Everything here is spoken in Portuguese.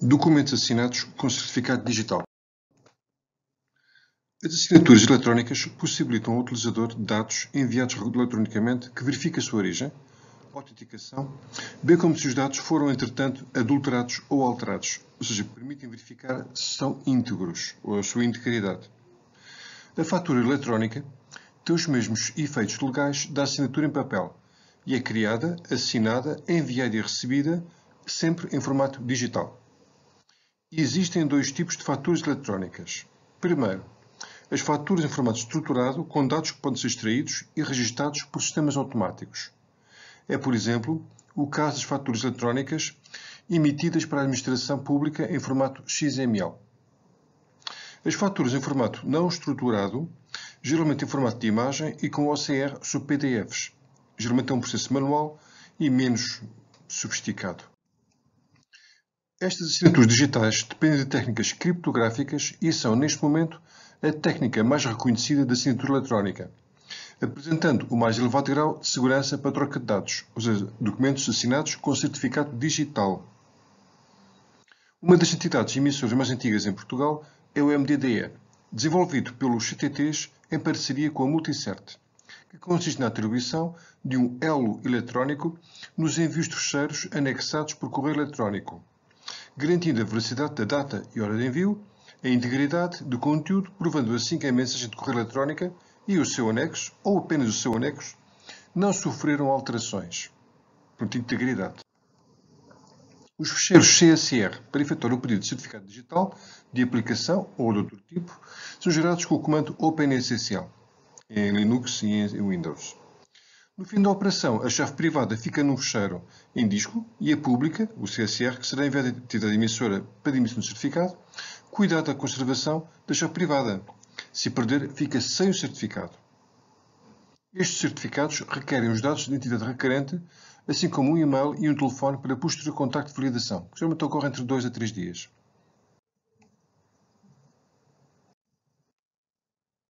Documentos assinados com certificado digital. As assinaturas eletrónicas possibilitam ao utilizador dados enviados eletronicamente que verifique a sua origem, autenticação, bem como se os dados foram, entretanto, adulterados ou alterados, ou seja, permitem verificar se são íntegros ou a sua integridade. A fatura eletrónica tem os mesmos efeitos legais da assinatura em papel e é criada, assinada, enviada e recebida sempre em formato digital. Existem dois tipos de faturas eletrónicas. Primeiro, as faturas em formato estruturado, com dados que podem ser extraídos e registados por sistemas automáticos. É, por exemplo, o caso das faturas eletrónicas emitidas para a administração pública em formato XML. As faturas em formato não estruturado, geralmente em formato de imagem e com OCR sob PDFs. Geralmente é um processo manual e menos sofisticado. Estas assinaturas digitais dependem de técnicas criptográficas e são, neste momento, a técnica mais reconhecida de assinatura eletrónica, apresentando o mais elevado grau de segurança para a troca de dados, ou seja, documentos assinados com certificado digital. Uma das entidades emissoras mais antigas em Portugal é o MDDE, desenvolvido pelos CTTs em parceria com a Multicert, que consiste na atribuição de um elo eletrónico nos envios de fecheiros anexados por correio eletrónico garantindo a veracidade da data e hora de envio, a integridade do conteúdo, provando assim que a mensagem de correio eletrónica e o seu anexo, ou apenas o seu anexo, não sofreram alterações. Portanto, integridade. Os fecheiros CSR para efetuar o pedido de certificado digital de aplicação ou de outro tipo são gerados com o comando OpenSSL em Linux e em Windows. No fim da operação, a chave privada fica num fecheiro em disco e a pública, o CSR, que será invertida de emissora para emissão do certificado, cuidar da conservação da chave privada. Se perder, fica sem o certificado. Estes certificados requerem os dados de identidade requerente, assim como um e-mail e um telefone para posterior contacto de validação, que geralmente ocorre entre 2 a 3 dias.